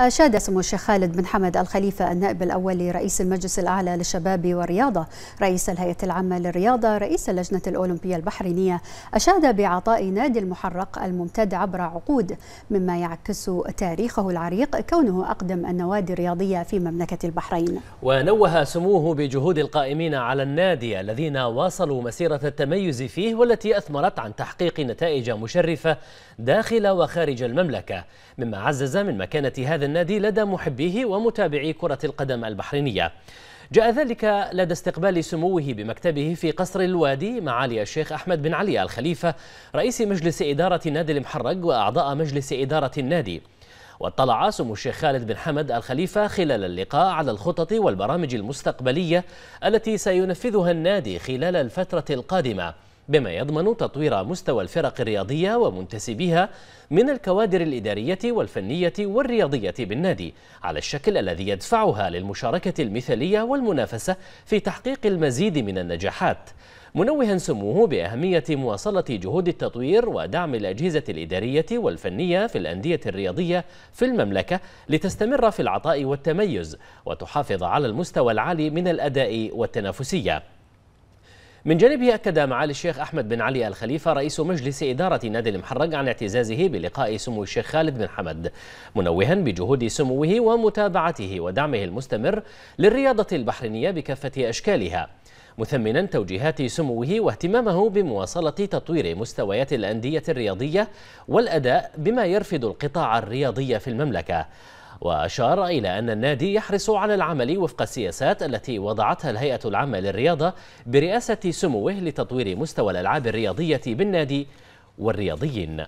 أشاد سمو الشيخ خالد بن حمد الخليفة النائب الأول لرئيس المجلس الأعلى للشباب والرياضة رئيس الهيئة العامة للرياضة رئيس اللجنة الأولمبية البحرينية أشاد بعطاء نادي المحرق الممتد عبر عقود مما يعكس تاريخه العريق كونه أقدم النوادي الرياضية في مملكة البحرين ونوه سموه بجهود القائمين على النادي الذين واصلوا مسيرة التميز فيه والتي أثمرت عن تحقيق نتائج مشرفة داخل وخارج المملكة مما عزز من مكانة هذا النادي لدى محبيه ومتابعي كرة القدم البحرينية جاء ذلك لدى استقبال سموه بمكتبه في قصر الوادي معالي الشيخ أحمد بن علي الخليفة رئيس مجلس إدارة نادي المحرق وأعضاء مجلس إدارة النادي واطلع سمو الشيخ خالد بن حمد الخليفة خلال اللقاء على الخطط والبرامج المستقبلية التي سينفذها النادي خلال الفترة القادمة بما يضمن تطوير مستوى الفرق الرياضية ومنتسبيها من الكوادر الإدارية والفنية والرياضية بالنادي على الشكل الذي يدفعها للمشاركة المثالية والمنافسة في تحقيق المزيد من النجاحات منوها سموه بأهمية مواصلة جهود التطوير ودعم الأجهزة الإدارية والفنية في الأندية الرياضية في المملكة لتستمر في العطاء والتميز وتحافظ على المستوى العالي من الأداء والتنافسية من جانبه أكد معالي الشيخ أحمد بن علي الخليفة رئيس مجلس إدارة نادي المحرق عن اعتزازه بلقاء سمو الشيخ خالد بن حمد منوها بجهود سموه ومتابعته ودعمه المستمر للرياضة البحرينية بكافة أشكالها مثمنا توجيهات سموه واهتمامه بمواصلة تطوير مستويات الأندية الرياضية والأداء بما يرفد القطاع الرياضي في المملكة وأشار إلى أن النادي يحرص على العمل وفق السياسات التي وضعتها الهيئة العامة للرياضة برئاسة سموه لتطوير مستوى الألعاب الرياضية بالنادي والرياضيين